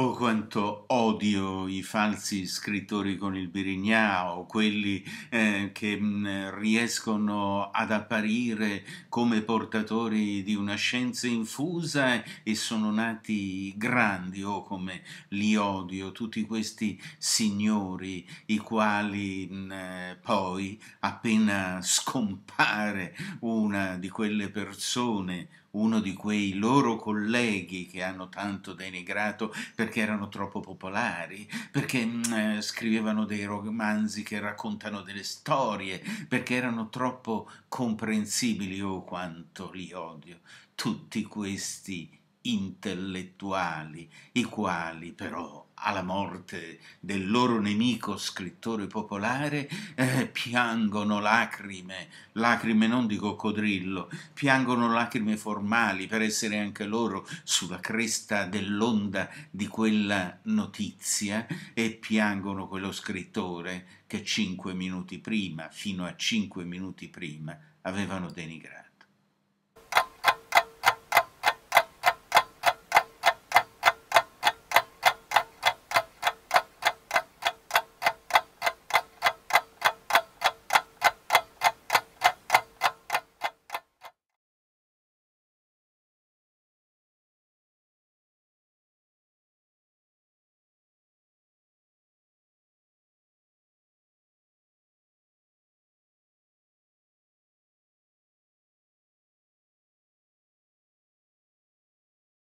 Oh, quanto odio i falsi scrittori con il birignao, quelli eh, che mh, mm, riescono ad apparire come portatori di una scienza infusa e sono nati grandi, oh come li odio, tutti questi signori, i quali mh, mm, poi, appena scompare una di quelle persone, uno di quei loro colleghi che hanno tanto denigrato per perché erano troppo popolari, perché mh, mm, eh, scrivevano dei romanzi che raccontano delle storie, perché erano troppo comprensibili, oh quanto li odio, tutti questi intellettuali, i quali però alla morte del loro nemico scrittore popolare eh, piangono lacrime, lacrime non di coccodrillo, piangono lacrime formali per essere anche loro sulla cresta dell'onda di quella notizia e piangono quello scrittore che cinque minuti prima, fino a cinque minuti prima, avevano denigrato.